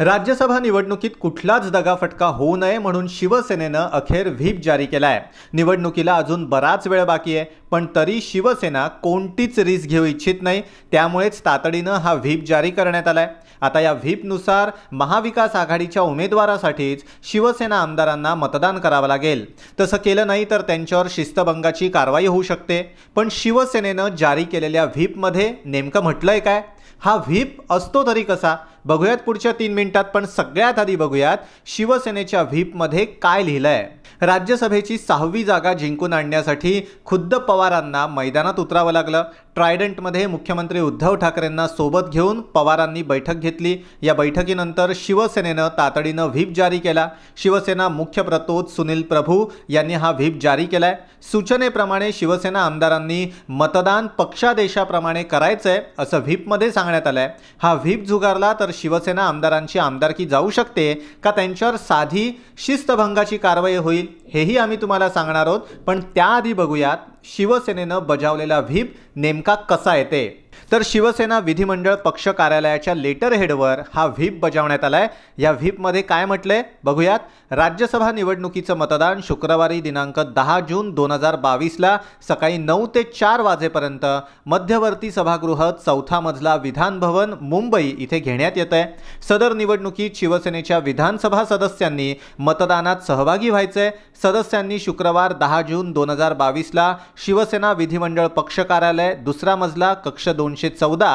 राज्यसभा निवडणुकीत कुठलाच दगाफटका होऊ नये म्हणून शिवसेनेनं अखेर व्हीप जारी केला आहे निवडणुकीला अजून बराच वेळ बाकी आहे पण तरी शिवसेना कोणतीच रिस्क घेऊ इच्छित नाही त्यामुळेच तातडीनं हा व्हीप जारी करण्यात आला आहे आता या व्हीपनुसार महाविकास आघाडीच्या उमेदवारासाठीच शिवसेना आमदारांना मतदान करावं लागेल तसं केलं नाही तर त्यांच्यावर शिस्तभंगाची कारवाई होऊ शकते पण शिवसेनेनं जारी केलेल्या व्हीपमध्ये नेमकं म्हटलंय काय हा व्हीप असतो तरी कसा बघूयात पुढच्या तीन मिनिटात पण सगळ्यात आधी बघूयात शिवसेनेच्या व्हीपमध्ये काय लिहिलंय राज्यसभेची सहावी जागा जिंकून आणण्यासाठी खुद्द पवारांना मैदानात उतरावं लागलं ट्रायडंटमध्ये मुख्यमंत्री उद्धव ठाकरेंना सोबत घेऊन पवारांनी बैठक घेतली या बैठकीनंतर शिवसेनेनं तातडीनं व्हीप जारी केला शिवसेना मुख्य प्रतोद सुनील प्रभू यांनी हा व्हीप जारी केलाय सूचनेप्रमाणे शिवसेना आमदारांनी मतदान पक्षादेशाप्रमाणे करायचंय असं व्हीपमध्येच सांगण्यात आलं आहे हा व्हीप झुगारला तर शिवसेना आमदारांची आमदारकी जाऊ शकते का त्यांच्यावर साधी शिस्तभंगाची कारवाई होईल हेही आम्ही तुम्हाला सांगणार आहोत पण त्याआधी बघूयात शिवसेनेनं बजावलेला व्हीप नेमका कसा येते तर शिवसेना विधिमंडळ पक्ष कार्यालयाच्या लेटर हेडवर हा व्हीप बजावण्यात आलाय या व्हीपमध्ये काय म्हटलंय बघूयात राज्यसभा निवडणुकीचं मतदान शुक्रवारी दिनांक दहा जून दोन हजार बावीसला सकाळी नऊ ते चार वाजेपर्यंत मध्यवर्ती सभागृह चौथा मजला विधान भवन मुंबई इथे घेण्यात येत आहे सदर निवडणुकीत शिवसेनेच्या विधानसभा सदस्यांनी मतदानात सहभागी व्हायचंय सदस्यांनी शुक्रवार दहा जून दोन हजार बावीसला शिवसेना विधिमंडळ पक्ष कार्यालय दुसरा मजला कक्ष दोन दोनशे चौदा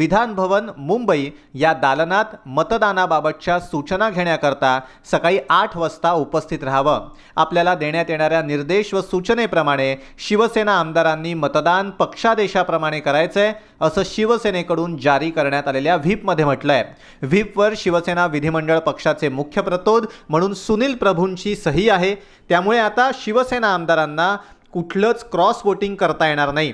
विधान भवन मुंबई या दालनात मतदानाबाबतच्या सूचना घेण्याकरता सकाळी आठ वाजता उपस्थित राहावं आपल्याला देण्यात येणाऱ्या निर्देश व सूचनेप्रमाणे शिवसेना आमदारांनी मतदान पक्षादेशाप्रमाणे करायचंय असं शिवसेनेकडून जारी करण्यात आलेल्या व्हीपमध्ये म्हटलं आहे व्हीपवर शिवसेना विधिमंडळ पक्षाचे मुख्य प्रतोद म्हणून सुनील प्रभूंची सही आहे त्यामुळे आता शिवसेना आमदारांना कुठलंच क्रॉस वोटिंग करता येणार नाही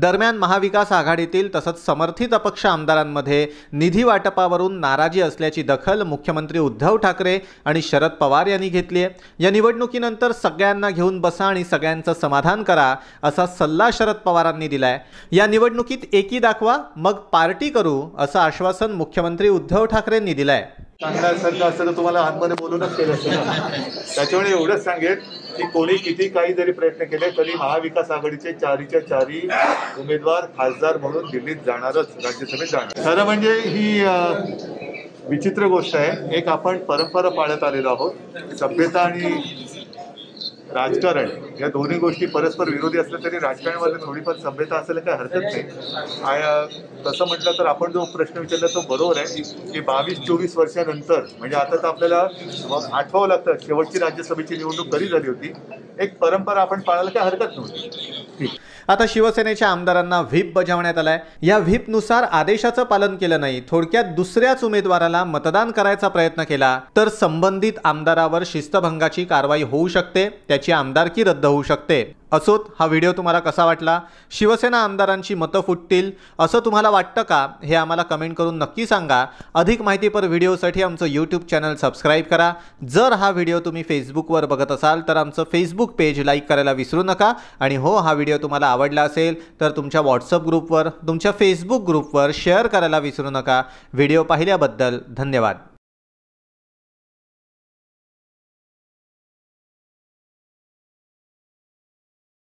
दरम्यान महाविकास आघाडीतील तसंच समर्थित अपक्ष आमदारांमध्ये निधी वाटपावरून नाराजी असल्याची दखल मुख्यमंत्री उद्धव ठाकरे आणि शरद पवार यांनी घेतली आहे या निवडणुकीनंतर सगळ्यांना घेऊन बसा आणि सगळ्यांचं समाधान करा असा सल्ला शरद पवारांनी दिलाय या निवडणुकीत एकी दाखवा मग पार्टी करू असं आश्वासन मुख्यमंत्री उद्धव ठाकरेंनी दिलं आहे चांगला संघ असतं तर तुम्हाला आतमध्ये बोलूनच केलं असतं त्याच्यामुळे एवढंच सांगेल की कोणी किती काही जरी प्रयत्न केले तरी महाविकास आघाडीचे चारीच्या चारी उमेदवार खासदार म्हणून दिल्लीत जाणारच राज्यसभेत जाणार खरं म्हणजे ही विचित्र गोष्ट आहे एक आपण परंपरा पाळत आलेलो आहोत सभ्यता आणि राजकारण या दोन्ही गोष्टी परस्पर विरोधी असल्या तरी राजकारणामध्ये थोडीफार सभ्यता असेल काही हरकत नाही तसं म्हटलं तर आपण जो प्रश्न विचारला तो बरोबर आहे की बावीस चोवीस वर्षानंतर म्हणजे आता तर आपल्याला आठवावं लागतं शेवटची राज्यसभेची निवडणूक कधी झाली होती एक परंपरा आपण पाळायला काय हरकत नव्हती ठीक आता शिवसेनेच्या आमदारांना व्हीप बजावण्यात आलाय या व्हीपनुसार आदेशाचं पालन केलं नाही थोडक्यात दुसऱ्याच उमेदवाराला मतदान करायचा प्रयत्न केला तर संबंधित आमदारावर शिस्तभंगाची कारवाई होऊ शकते त्याची आमदारकी रद्द होऊ शकते असोत हा व्हिडिओ तुम्हाला कसा वाटला शिवसेना आमदारांची मतं फुटतील असं तुम्हाला वाटतं का हे आम्हाला कमेंट करून नक्की सांगा अधिक माहितीपर व्हिडिओसाठी आमचं यूट्यूब चॅनल सबस्क्राईब करा जर हा व्हिडिओ तुम्ही फेसबुकवर बघत असाल तर आमचं फेसबुक पेज लाईक करायला विसरू नका आणि हो हा व्हिडिओ तुम्हाला आवडला असेल तर तुमच्या व्हॉट्सअप ग्रुपवर तुमच्या फेसबुक ग्रुपवर शेअर करायला विसरू नका व्हिडिओ पाहिल्याबद्दल धन्यवाद